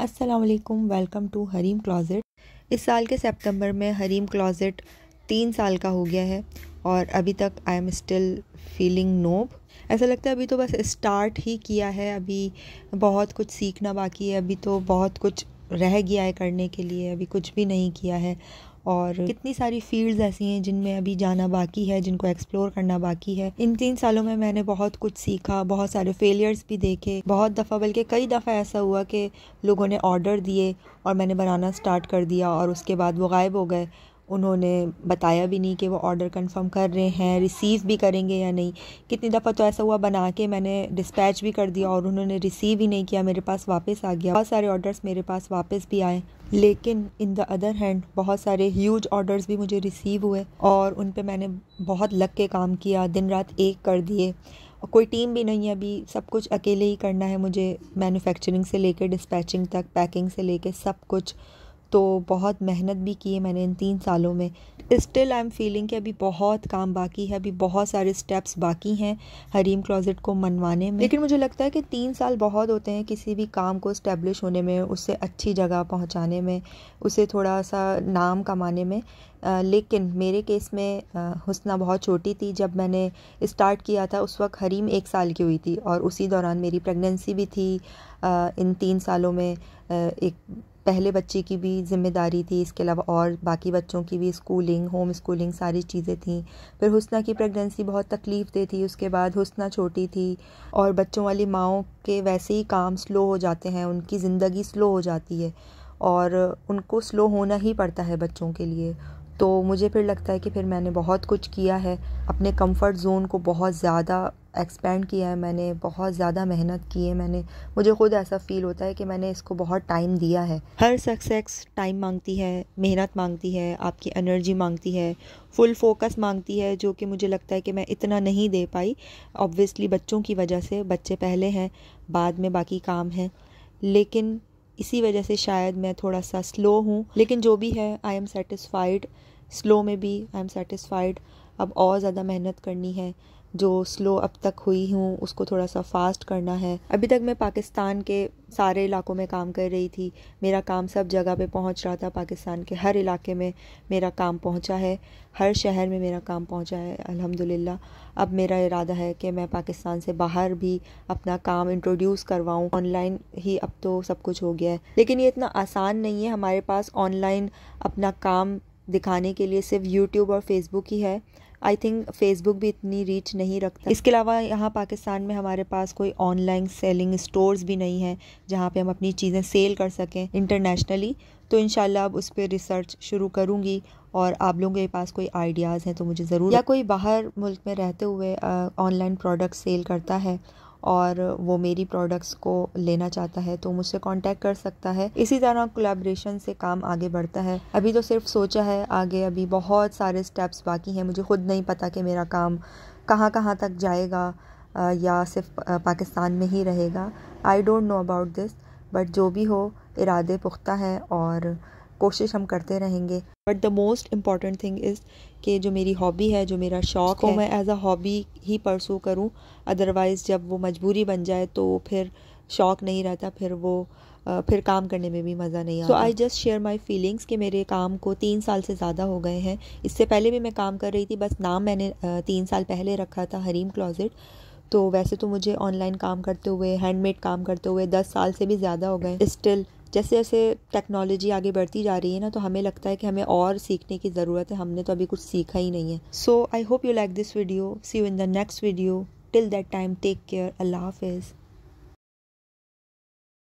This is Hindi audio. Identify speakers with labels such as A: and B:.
A: अस्सलाम वेलकम टू हरीम क्लॉज़ेट इस साल के सितंबर में हरीम क्लॉज़ेट तीन साल का हो गया है और अभी तक I am still feeling noob ऐसा लगता है अभी तो बस स्टार्ट ही किया है अभी बहुत कुछ सीखना बाकी है अभी तो बहुत कुछ रह गया है करने के लिए अभी कुछ भी नहीं किया है और कितनी सारी फील्ड्स ऐसी हैं जिनमें अभी जाना बाकी है जिनको एक्सप्लोर करना बाकी है इन तीन सालों में मैंने बहुत कुछ सीखा बहुत सारे फेलियर्स भी देखे बहुत दफ़ा बल्कि कई दफ़ा ऐसा हुआ कि लोगों ने ऑर्डर दिए और मैंने बनाना स्टार्ट कर दिया और उसके बाद वो गायब हो गए उन्होंने बताया भी नहीं कि वो ऑर्डर कंफर्म कर रहे हैं रिसीव भी करेंगे या नहीं कितनी दफ़ा तो ऐसा हुआ बना के मैंने डिस्पैच भी कर दिया और उन्होंने रिसीव ही नहीं किया मेरे पास वापस आ गया बहुत सारे ऑर्डर्स मेरे पास वापस भी आए लेकिन इन द अदर हैंड बहुत सारे ह्यूज ऑर्डर्स भी मुझे रिसीव हुए और उन पर मैंने बहुत लग के काम किया दिन रात एक कर दिए कोई टीम भी नहीं है अभी सब कुछ अकेले ही करना है मुझे मैन्युफैक्चरिंग से लेकर डिस्पैचिंग तक पैकिंग से लेकर सब कुछ तो बहुत मेहनत भी की है मैंने इन तीन सालों में स्टिल आई एम फीलिंग कि अभी बहुत काम बाकी है अभी बहुत सारे स्टेप्स बाकी हैं हरीम क्लोज़ेट को मनवाने में लेकिन मुझे लगता है कि तीन साल बहुत होते हैं किसी भी काम को इस्टेब्लिश होने में उससे अच्छी जगह पहुंचाने में उसे थोड़ा सा नाम कमाने में आ, लेकिन मेरे केस में हुसना बहुत छोटी थी जब मैंने स्टार्ट किया था उस वक्त हरीम एक साल की हुई थी और उसी दौरान मेरी प्रेगनेंसी भी थी आ, इन तीन सालों में आ, एक पहले बच्चे की भी जिम्मेदारी थी इसके अलावा और बाकी बच्चों की भी स्कूलिंग होम स्कूलिंग सारी चीज़ें थी फिर हुसना की प्रेगनेंसी बहुत तकलीफ़ दे थी उसके बाद हुसना छोटी थी और बच्चों वाली माओ के वैसे ही काम स्लो हो जाते हैं उनकी ज़िंदगी स्लो हो जाती है और उनको स्लो होना ही पड़ता है बच्चों के लिए तो मुझे फिर लगता है कि फिर मैंने बहुत कुछ किया है अपने कंफर्ट जोन को बहुत ज़्यादा एक्सपेंड किया है मैंने बहुत ज़्यादा मेहनत की है मैंने मुझे ख़ुद ऐसा फ़ील होता है कि मैंने इसको बहुत टाइम दिया है हर सक्सेस टाइम मांगती है मेहनत मांगती है आपकी एनर्जी मांगती है फुल फोकस मांगती है जो कि मुझे लगता है कि मैं इतना नहीं दे पाई ऑब्वियसली बच्चों की वजह से बच्चे पहले हैं बाद में बाकी काम हैं लेकिन इसी वजह से शायद मैं थोड़ा सा स्लो हूँ लेकिन जो भी है आई एम सेटिस्फाइड स्लो में भी आई एम सेटिस्फाइड अब और ज़्यादा मेहनत करनी है जो स्लो अब तक हुई हूँ उसको थोड़ा सा फास्ट करना है अभी तक मैं पाकिस्तान के सारे इलाकों में काम कर रही थी मेरा काम सब जगह पे पहुँच रहा था पाकिस्तान के हर इलाके में मेरा काम पहुँचा है हर शहर में मेरा काम पहुँचा है अल्हम्दुलिल्लाह अब मेरा इरादा है कि मैं पाकिस्तान से बाहर भी अपना काम इंट्रोड्यूस करवाऊँ ऑनलाइन ही अब तो सब कुछ हो गया है लेकिन ये इतना आसान नहीं है हमारे पास ऑनलाइन अपना काम दिखाने के लिए सिर्फ यूट्यूब और फेसबुक ही है आई थिंक फेसबुक भी इतनी रीच नहीं रखता इसके अलावा यहाँ पाकिस्तान में हमारे पास कोई ऑनलाइन सेलिंग स्टोर्स भी नहीं है जहाँ पे हम अपनी चीज़ें सेल कर सकें इंटरनेशनली तो इन अब उस पर रिसर्च शुरू करूँगी और आप लोगों के पास कोई आइडियाज़ हैं तो मुझे ज़रूर या कोई बाहर मुल्क में रहते हुए ऑनलाइन प्रोडक्ट सेल करता है और वो मेरी प्रोडक्ट्स को लेना चाहता है तो मुझसे कांटेक्ट कर सकता है इसी तरह कोलेब्रेशन से काम आगे बढ़ता है अभी तो सिर्फ सोचा है आगे अभी बहुत सारे स्टेप्स बाकी हैं मुझे खुद नहीं पता कि मेरा काम कहाँ कहाँ तक जाएगा या सिर्फ पाकिस्तान में ही रहेगा I don't know about this but जो भी हो इरादे पुख्ता हैं और कोशिश हम करते रहेंगे but the most important thing is कि जो मेरी हॉबी है जो मेरा शौक़ है मैं एज़ अ हॉबी ही परसू करूँ अदरवाइज़ जब वो मजबूरी बन जाए तो फिर शौक़ नहीं रहता फिर वो फिर काम करने में भी मज़ा नहीं आता so I just share my feelings कि मेरे काम को तीन साल से ज़्यादा हो गए हैं इससे पहले भी मैं काम कर रही थी बस नाम मैंने तीन साल पहले रखा था हरीम क्लॉजिट तो वैसे तो मुझे ऑनलाइन काम करते हुए हैंडमेड काम करते हुए दस साल से भी ज़्यादा हो गए स्टिल जैसे जैसे टेक्नोलॉजी आगे बढ़ती जा रही है ना तो हमें लगता है कि हमें और सीखने की ज़रूरत है हमने तो अभी कुछ सीखा ही नहीं है so I hope you like this video see you in the next video till that time take care अल्लाह हाफिज़